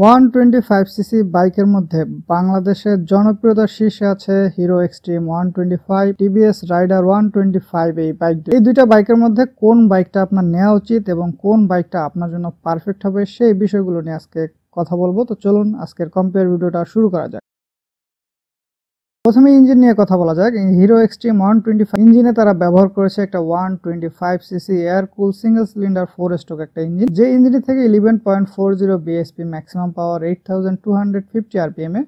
one twenty five CC বাইকের মধ্যে বাংলাদেশের জনপ্রিয়তার শীর্ষে আছে Hero Xtreme one twenty five TVS Raider one twenty five এই বাইক এই দুইটা বাইকের মধ্যে কোন বাইকটা আপনার নেওয়া উচিত এবং কোন বাইকটা আপনার জন্য পারফেক্ট হবে সেই বিষয়গুলো নিয়ে আজকে কথা বলবো তো চলুন আজকের কম্পেয়ার ভিডিওটা শুরু করা যাক প্রথমে ইঞ্জিন নিয়ে কথা বলা যাক Hero Xtreme one twenty five ইঞ্জিনে তারা ব্যবহার করেছে একটা one twenty five CC air cool single cylinder four stroke একটা ইঞ্জিন যে ইঞ্জিন থেকে eleven point four zero BHP maximum power eight thousand two hundred fifty আরপিএমে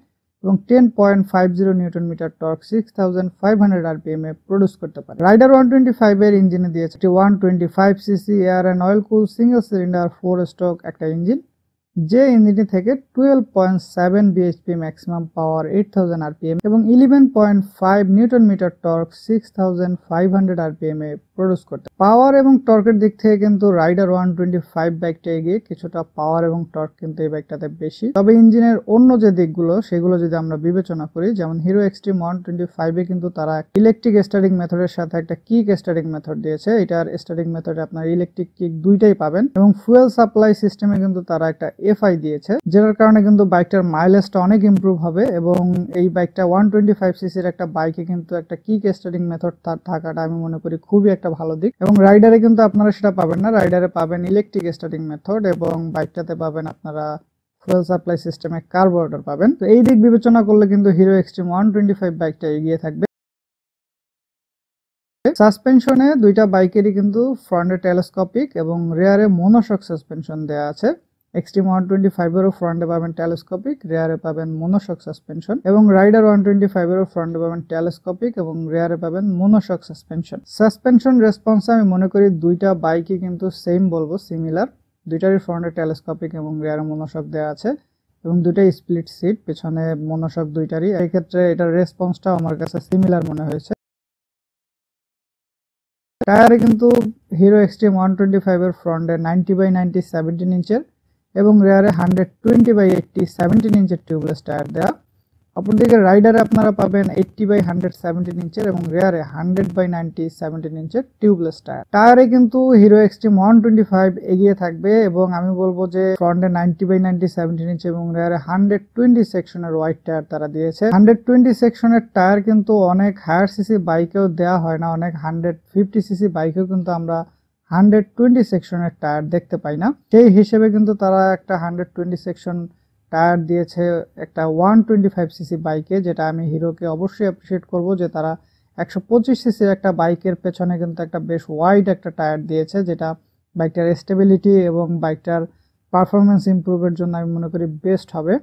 এবং ten point five zero newton meter torque six thousand five hundred RPM এ produce করতে পারে Raider one twenty five এর ইঞ্জিনে দিয়েছে one twenty five CC air and oil cool single cylinder four stroke একটা engine যে ইঞ্জিনটি থেকে twelve point seven BHP maximum power eight thousand RPM এবং eleven point five newton meter torque six thousand five hundred RPM এ produce করতে power এবং টর্কের দিক থেকে কিন্তু রাইডার ওয়ান টোয়েন্টি ফাইভ বাইকটা এগিয়ে কিছুটা পাওয়ার এবং টর্ক কিন্তু এই বাইকটাতে বেশি তবে ইঞ্জিনের অন্য যে দিকগুলো সেগুলো যদি আমরা বিবেচনা করি যেমন হিরো এক্সট্রিম ওয়ান টোয়েন্টি ফাইভে কিন্তু তারা ইলেকট্রিক স্টারিং মেথডের সাথে একটা কিক স্টারিং মেথড দিয়েছে এটার স্টারিং মেথডে আপনার ইলেকট্রিক কিক দুইটাই পাবেন এবং ফুয়েল সাপ্লাই সিস্টেমে কিন্তু তারা একটা এফআই দিয়েছে যেটার কারণে কিন্তু বাইকটার মাইলেজটা অনেক ইম্প্রুভ হবে এবং এই বাইকটা ওয়ান টোয়েন্টি ফাইভ সিসির একটা বাইকে কিন্তু একটা কিক স্টারিং মেথড থাকাটা আমি মনে করি খুবই একটা ভালো দিক এবং রাইডারে কিন্তু আপনারা সেটা পাবেন না রাইডারে পাবেন ইলেকট্রিক স্টার্টিং মেথড এবং বাইকটাতে পাবেন আপনারা ফুয়েল সাপ্লাই সিস্টেমে কার্বোরেটর পাবেন তো এই দিক বিবেচনা করলে কিন্তু Hero Xtreme one twenty five বাইকটা এগিয়ে থাকবে সাসপেনশনে দুইটা বাইকেরই কিন্তু ফ্রন্টে টেলিস্কোপিক এবং রেয়ারে মোনোশক সাসপেনশন দেওয়া আছে এক্সট্রিম ওয়ান টোয়েন্টি ফাইভেরও ফ্রন্টে পাবেন টেলিস্কোপিক রেয়ারে পাবেন মনোশক সাসপেনশন এবং রাইডার ওয়ান টোয়েন্টি ফাইভেরও ফ্রন্টে পাবেন টেলিস্কোপিক এবং রেয়ারে পাবেন মনোশক সাসপেনশন সাসপেনশন রেসপন্স আমি মনে করি দুইটা বাইকই কিন্তু সেম বলবো সিমিলার দুইটারই ফ্রন্টে টেলিস্কোপিক এবং রেয়ারে মনোশক দেওয়া আছে এবং দুটাই স্প্লিট সিট পেছনে মনোশক দুইটারই এক্ষেত্রে এটার রেসপন্সটা আমার কাছে সিমিলার মনে হয়েছে টায়ারে কিন্তু হিরো এক্সট্রিম ওয়ান টোয়েন্টি ফাইভের ফ্রন্টে নাইনটি বাই নাইনটি সেভেন্টিন ইঞ্চের এবং রেয়ারে hundred twenty by eighty seventeen ইঞ্চের টিউবলেস টায়ার দেওয়া অপরদিকে রাইডারে আপনারা পাবেন এইটটি বাই হান্ড্রেড সেভেন্টিন ইঞ্চের এবং রেয়ারে হান্ড্রেড বাই নাইনটি সেভেন্টিন ইঞ্চের টিউবলেস টায়ার টায়ারে কিন্তু Hero Xtreme one twenty five এগিয়ে থাকবে এবং আমি বলবো যে ফ্রন্টে ninety by ninety seventeen inch এবং রেয়ারে হান্ড্রেড টোয়েন্টি সেকশনের হোয়াইট টায়ার তারা দিয়েছে হান্ড্রেড টোয়েন্টি সেকশনের টায়ার কিন্তু অনেক হায়ার সিসি বাইকেও দেওয়া হয় না অনেক হান্ড্রেড ফিফটি সিসি বাইকেও কিন্তু আমরা হান্ড্রেড টোয়েন্টি সেকশনের টায়ার দেখতে পাই না সেই হিসেবে কিন্তু তারা একটা হান্ড্রেড টোয়েন্টি সেকশন টায়ার দিয়েছে একটা ওয়ান টোয়েন্টি ফাইভ সিসি বাইকে যেটা আমি হিরোকে অবশ্যই অ্যাপ্রিসিয়েট করব যে তারা একশো পঁচিশ সিসির একটা বাইকের পেছনে কিন্তু একটা বেশ ওয়াইড একটা টায়ার দিয়েছে যেটা বাইকটার স্টেবিলিটি এবং বাইকটার পারফরমেন্স ইম্প্রুভের জন্য আমি মনে করি বেস্ট হবে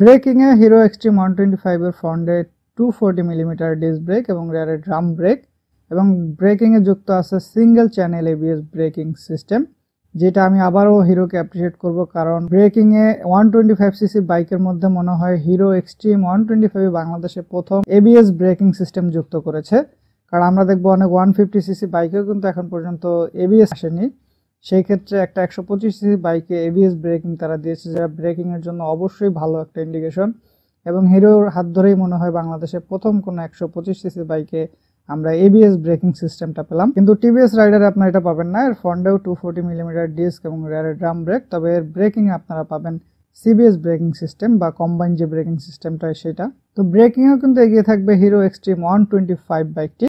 ব্রেকিংয়ে হিরো এক্সট্রিম ওয়ান টোয়েন্টি ফাইভের ফ্রন্টে two forty millimeter disc brake এবং রেয়ারের ড্রাম ব্রেক এবং ব্রেকিংয়ে যুক্ত আছে single channel ABS braking system যেটা আমি আবারও হিরোকে অ্যাপ্রিসিয়েট করব কারণ ব্রেকিংয়ে ওয়ান টোয়েন্টি ফাইভ সিসি বাইকের মধ্যে মনে হয় Hero Xtreme one twenty five বাংলাদেশে প্রথম এবিএস ব্রেকিং সিস্টেম যুক্ত করেছে কারণ আমরা দেখবো অনেক ওয়ান ফিফটি সিসি বাইকেও কিন্তু এখন পর্যন্ত এবিএস আসেনি সেই ক্ষেত্রে একটা একশো পঁচিশ সিসি বাইকে এবিএস ব্রেকিং তারা দিয়েছে যারা ব্রেকিংয়ের জন্য অবশ্যই ভালো একটা ইন্ডিকেশন এবং হিরোর হাত ধরেই মনে হয় বাংলাদেশে প্রথম কোনো একশো পঁচিশ সিসি বাইকে আমরা এবিএস ব্রেকিং সিস্টেমটা পেলাম কিন্তু টিভিএস রাইডারে আপনারা এটা পাবেন না এর ফন্ডেও টু ফোর্টি মিলিমিটার ডিস্ক এবং রেয়ারের ড্রাম ব্রেক তবে এর ব্রেকিং আপনারা পাবেন সিবিএস ব্রেকিং সিস্টেম বা কম্বাইন যে ব্রেকিং সিস্টেমটা সেটা তো ব্রেকিংও কিন্তু এগিয়ে থাকবে Hero Xtreme one twenty five বাইকটি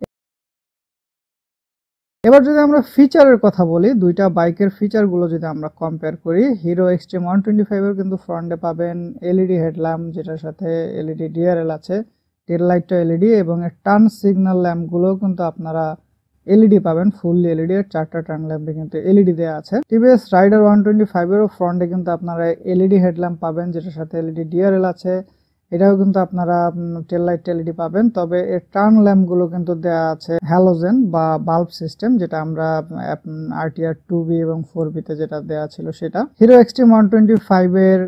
এবার যদি আমরা ফিচারের কথা বলি দুইটা বাইকের ফিচারগুলো যদি আমরা কম্পেয়ার করি হিরো এক্সট্রিম ওয়ান টোয়েন্টি ফাইভের কিন্তু ফ্রন্টে পাবেন এলইডি হেডল্যাম্প e যেটার সাথে এলইডি ডিআরএল e আছে টেল লাইটটা এলইডি এবং টার্ন সিগন্যাল ল্যাম্পগুলোও কিন্তু আপনারা এলইডি পাবেন ফুললি এলইডি এর চারটা টার্ন ল্যাম্পে কিন্তু এলইডি দেওয়া আছে টিভিএস রাইডার ওয়ান টোয়েন্টি ফাইভেরও ফ্রন্টে কিন্তু আপনারা এলইডি হেডল্যাম্প পাবেন যেটার সাথে এলইডি ডিআরএল আছে এটাও কিন্তু আপনারা টেল লাইট এলইডি পাবেন তবে এর টার্ন ল্যাম্পগুলো কিন্তু দেয়া আছে হ্যালোজেন বা বাল্ব সিস্টেম যেটা আমরা আরটিআর টু বি এবং ফোর বিতে যেটা দেয়া ছিল সেটা Hero XT one twenty five এর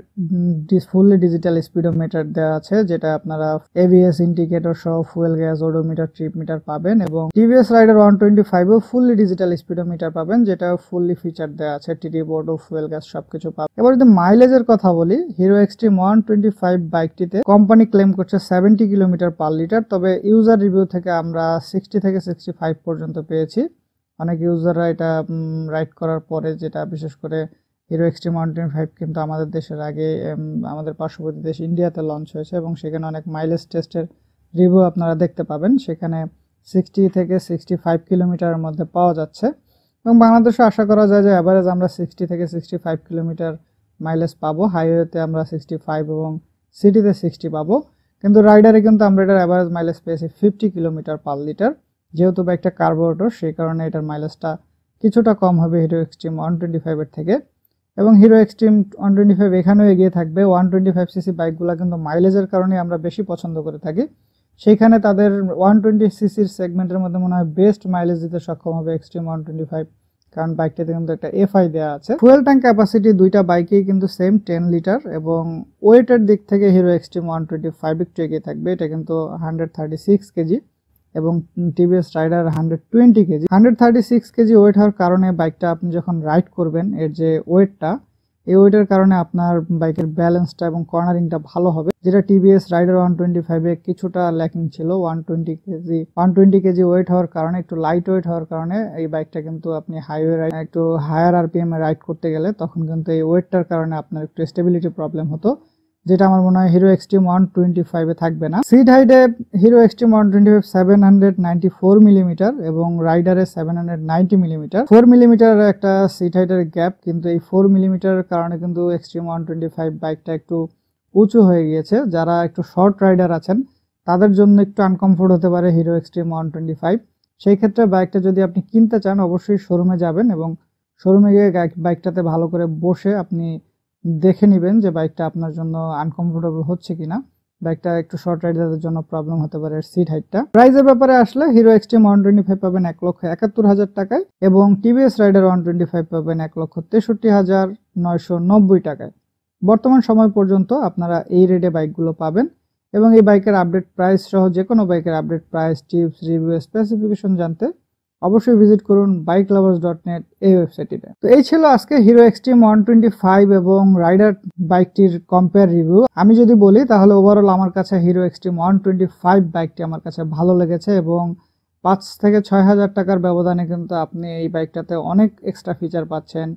ফুললি ডিজিটাল স্পিডোমিটার দেওয়া আছে যেটা আপনারা এভিএস ইন্ডিকেটর সহ fuel gas odometer trip meter পাবেন এবং TVS Raider one twenty five ও ফুললি ডিজিটাল স্পিডোমিটার পাবেন যেটা ফুললি ফিচার দেওয়া আছে টিটি বোর্ড ও ফুয়েল গ্যাস সবকিছু পাবেন এবার যদি মাইলেজের কথা বলি Hero XT one twenty five বাইকটিতে company claim করছে সেভেন্টি কিলোমিটার পার লিটার তবে ইউজার রিভিউ থেকে আমরা সিক্সটি থেকে সিক্সটি ফাইভ পর্যন্ত পেয়েছি অনেক ইউজাররা এটা রাইড করার পরে যেটা বিশেষ করে হিরো এক্সট্রি মাউন্টেন ফাইভ কিন্তু আমাদের দেশের আগে আমাদের পার্শ্ববর্তী দেশ ইন্ডিয়াতে লঞ্চ হয়েছে এবং সেখানে অনেক মাইলেজ টেস্টের রিভিউ আপনারা দেখতে পাবেন সেখানে সিক্সটি থেকে সিক্সটি ফাইভ কিলোমিটারের মধ্যে পাওয়া যাচ্ছে এবং বাংলাদেশে আশা করা যায় যে অ্যাভারেজ আমরা সিক্সটি থেকে সিক্সটি ফাইভ কিলোমিটার মাইলেজ পাবো হাইওয়েতে আমরা সিক্সটি ফাইভ এবং সিটিতে সিক্সটি পাবো কিন্তু রাইডারে কিন্তু আমরা এটার অ্যাভারেজ মাইলেজ পেয়েছি ফিফটি কিলোমিটার পার লিটার যেহেতু বা একটা কার্বোরেটর সেই কারণে এটার মাইলেজটা কিছুটা কম হবে হিরো এক্সট্রিম ওয়ান টোয়েন্টি ফাইভের থেকে এবং Hero Xtreme one twenty five এখানেও এগিয়ে থাকবে ওয়ান টোয়েন্টি ফাইভ সিসি বাইকগুলো কিন্তু মাইলেজের কারণে আমরা বেশি পছন্দ করে থাকি সেইখানে তাদের ওয়ান টোয়েন্টি সিসির সেগমেন্টের মধ্যে মনে হয় বেস্ট মাইলেজ দিতে সক্ষম হবে এক্সট্রিম ওয়ান টোয়েন্টি ফাইভ কারণ বাইকটিতে কিন্তু একটা এফআই দেওয়া আছে ফুয়েল ট্যাঙ্ক ক্যাপাসিটি দুইটা বাইকেই কিন্তু সেম টেন লিটার এবং ওয়েটের দিক থেকে Hero Xtreme one twenty five একটু এগিয়ে থাকবে এটা কিন্তু হান্ড্রেড থার্টি সিক্স কেজি এবং TVS Raider hundred twenty KG hundred thirty six KG weight হওয়ার কারণে বাইকটা আপনি যখন রাইড করবেন এর যে ওয়েটটা এই ওয়েটের কারণে আপনার বাইকের ব্যালেন্সটা এবং কর্নারিংটা ভালো হবে যেটা টিভিএস রাইডার ওয়ান টোয়েন্টি ফাইভে কিছুটা ল্যাকিং ছিল one twenty KG one twenty KG weight হওয়ার কারণে একটু লাইট ওয়েট হওয়ার কারণে এই বাইকটা কিন্তু আপনি হাইওয়ে একটু হায়ার আরপিএম এ রাইড করতে গেলে তখন কিন্তু এই ওয়েটটার কারণে আপনার একটু স্টেবিলিটি প্রবলেম হতো যেটা আমার মনে হয় হিরো এক্সট্রিম ওয়ান টোয়েন্টি ফাইভে থাকবে না সিট হাইটে Hero Xtreme one twenty five seven hundred ninety four millimeter এবং রাইডারে seven hundred ninety millimeter four millimeter একটা সিট হাইটের গ্যাপ কিন্তু এই ফোর মিলিমিটার কারণে কিন্তু এক্সট্রিম ওয়ান টোয়েন্টি ফাইভ বাইকটা একটু উঁচু হয়ে গিয়েছে যারা একটু শর্ট রাইডার আছেন তাদের জন্য একটু আনকমফোর্ট হতে পারে Hero Xtreme one twenty five সেই ক্ষেত্রে বাইকটা যদি আপনি কিনতে চান অবশ্যই শোরুমে যাবেন এবং শোরুমে গিয়ে বাইকটাতে ভালো করে বসে আপনি দেখে নেবেন যে বাইকটা আপনার জন্য আনকমফোর্টেবল হচ্ছে কিনা বাইকটা একটু শর্ট রাইডারদের জন্য প্রবলেম হতে পারে সিট হাইটটা প্রাইজের ব্যাপারে আসলে Hero Xtreme one twenty five পাবেন এক লক্ষ একাত্তর হাজার টাকায় এবং TVS Raider one twenty five পাবেন এক লক্ষ তেষট্টি হাজার নয়শো নব্বই টাকায় বর্তমান সময় পর্যন্ত আপনারা এই রেটে বাইকগুলো পাবেন এবং এই বাইকের আপডেট প্রাইস সহ যে কোনো বাইকের update price tips review specification জানতে অবশ্যই ভিজিট করুন বাইক লাভার্স ডট নেট এই ওয়েবসাইটটিতে তো এই ছিল আজকে Hero Xtreme one twenty five এবং রাইডার বাইকটির কম্পেয়ার রিভিউ আমি যদি বলি তাহলে ওভারঅল আমার কাছে Hero Xtreme one twenty five বাইকটি আমার কাছে ভালো লেগেছে এবং পাঁচ থেকে ছয় হাজার টাকার ব্যবধানে কিন্তু আপনি এই বাইকটাতে অনেক এক্সট্রা ফিচার পাচ্ছেন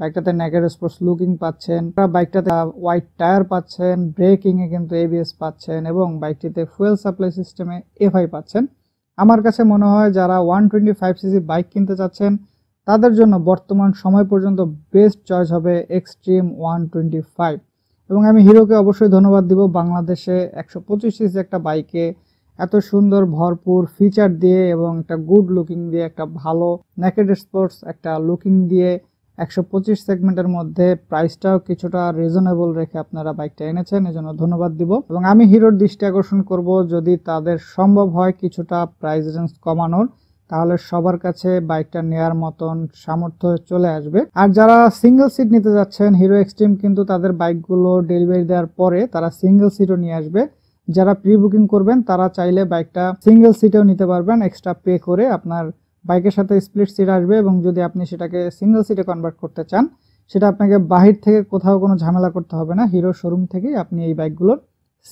বাইকটাতে নেকেড স্পোর্টস লুকিং পাচ্ছেন বাইকটাতে হোয়াইট টায়ার পাচ্ছেন ব্রেকিংয়ে কিন্তু এবিএস পাচ্ছেন এবং বাইকটিতে ফুয়েল সাপ্লাই সিস্টেমে এফআই পাচ্ছেন আমার কাছে মনে হয় যারা one twenty five CC bike কিনতে চাচ্ছেন তাদের জন্য বর্তমান সময় পর্যন্ত বেস্ট চয়েস হবে এক্সট্রিম ওয়ান টোয়েন্টি ফাইভ এবং আমি হিরোকে অবশ্যই ধন্যবাদ দিব বাংলাদেশে একশো পঁচিশ সিসি একটা বাইকে এত সুন্দর ভরপুর ফিচার দিয়ে এবং একটা গুড লুকিং দিয়ে একটা ভালো ন্যাকেড স্পোর্টস একটা লুকিং দিয়ে একশো পঁচিশ সেগমেন্টের মধ্যে প্রাইসটাও কিছুটা রিজনেবল রেখে আপনারা বাইকটা এনেছেন এজন্য ধন্যবাদ দিব এবং আমি হিরোর দৃষ্টি আকর্ষণ করব যদি তাদের সম্ভব হয় কিছুটা প্রাইস রেঞ্জ কমানোর তাহলে সবার কাছে বাইকটা নেয়ার মতন সামর্থ্য চলে আসবে আর যারা সিঙ্গেল সিট নিতে যাচ্ছেন হিরো এক্সট্রিম কিন্তু তাদের বাইকগুলো ডেলিভারি দেওয়ার পরে তারা সিঙ্গেল সিটও নিয়ে আসবে যারা প্রি বুকিং করবেন তারা চাইলে বাইকটা সিঙ্গেল সিটেও নিতে পারবেন এক্সট্রা পে করে আপনার বাইকের সাথে স্প্লিট সিট আসবে এবং যদি আপনি সেটাকে সিঙ্গেল সিটে কনভার্ট করতে চান সেটা আপনাকে বাহির থেকে কোথাও কোনো ঝামেলা করতে হবে না হিরো শোরুম থেকেই আপনি এই বাইকগুলোর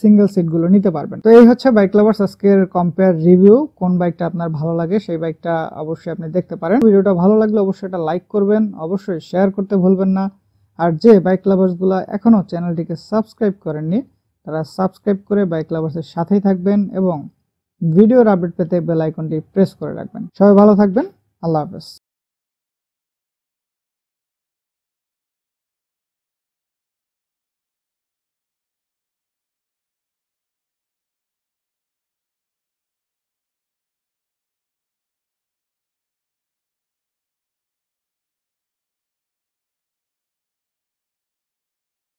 সিঙ্গেল সিটগুলো নিতে পারবেন তো এই হচ্ছে বাইক লাভার্স আজকের কম্পেয়ার রিভিউ কোন বাইকটা আপনার ভালো লাগে সেই বাইকটা অবশ্যই আপনি দেখতে পারেন ভিডিওটা ভালো লাগলে অবশ্যই এটা লাইক করবেন অবশ্যই শেয়ার করতে ভুলবেন না আর যে বাইক লাভার্সগুলো এখনও চ্যানেলটিকে সাবস্ক্রাইব করেননি তারা সাবস্ক্রাইব করে বাইক লাভার্সের সাথেই থাকবেন এবং ভিডিওর আপডেট পেতে বেল আইকনটি প্রেস করে রাখবেন সবাই ভালো থাকবেন আল্লাহ হাফেজ